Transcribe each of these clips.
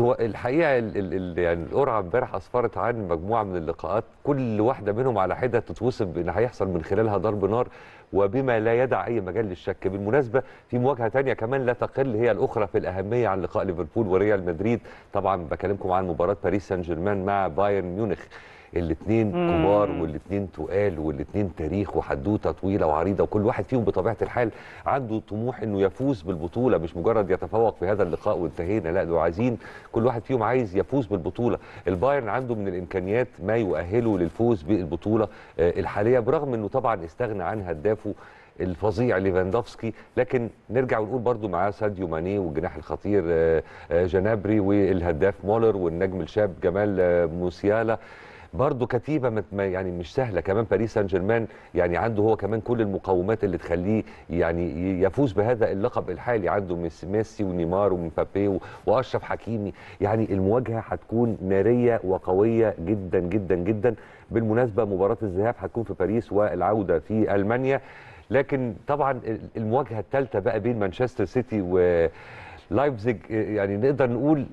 هو الحقيقه الـ الـ يعني القرعه امبارح اسفرت عن مجموعه من اللقاءات كل واحده منهم على حده تتوصف بان هيحصل من خلالها ضرب نار وبما لا يدع اي مجال للشك بالمناسبه في مواجهه ثانيه كمان لا تقل هي الاخرى في الاهميه عن لقاء ليفربول وريال مدريد طبعا بكلمكم عن مباراه باريس سان جيرمان مع بايرن ميونخ الاثنين كبار والاثنين تقال والاثنين تاريخ وحدوته طويله وعريضه وكل واحد فيهم بطبيعه الحال عنده طموح انه يفوز بالبطوله مش مجرد يتفوق في هذا اللقاء وانتهينا لا دول عايزين كل واحد فيهم عايز يفوز بالبطوله البايرن عنده من الامكانيات ما يؤهله للفوز بالبطوله آه، الحاليه برغم انه طبعا استغنى عن هدافه الفظيع ليفاندوفسكي لكن نرجع ونقول برضو معاه ساديو ماني والجناح الخطير آه، آه، جنابري والهداف مولر والنجم الشاب جمال موسيالا برضه كتيبه يعني مش سهله كمان باريس سان جيرمان يعني عنده هو كمان كل المقومات اللي تخليه يعني يفوز بهذا اللقب الحالي عنده ميسي ونيمار ومبابي واشرف حكيمي يعني المواجهه هتكون ناريه وقويه جدا جدا جدا بالمناسبه مباراه الذهاب هتكون في باريس والعوده في المانيا لكن طبعا المواجهه الثالثه بقى بين مانشستر سيتي و لايبزيج يعني نقدر نقول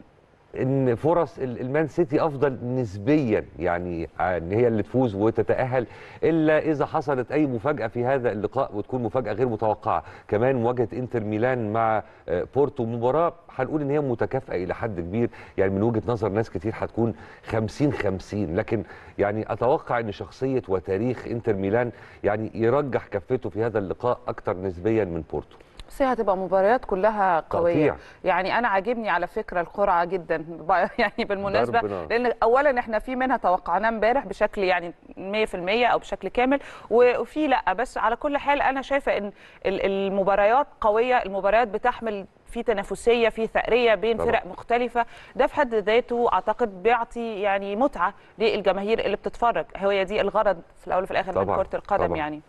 ان فرص المان سيتي افضل نسبيا يعني آه، ان هي اللي تفوز وتتاهل الا اذا حصلت اي مفاجاه في هذا اللقاء وتكون مفاجاه غير متوقعه كمان مواجهه انتر ميلان مع آه، بورتو مباراه هنقول ان هي متكافئه الى حد كبير يعني من وجهه نظر ناس كتير هتكون 50 50 لكن يعني اتوقع ان شخصيه وتاريخ انتر ميلان يعني يرجح كفته في هذا اللقاء اكتر نسبيا من بورتو بس هتبقى مباريات كلها قويه تقطيع. يعني انا عاجبني على فكره القرعه جدا يعني بالمناسبه لان اولا احنا في منها توقعناه امبارح بشكل يعني 100% او بشكل كامل وفي لا بس على كل حال انا شايفه ان المباريات قويه المباريات بتحمل في تنافسيه في ثأريه بين طبعا. فرق مختلفه ده في حد ذاته اعتقد بيعطي يعني متعه للجماهير اللي بتتفرج هو دي الغرض في الاول وفي الاخر من كره القدم طبعا. يعني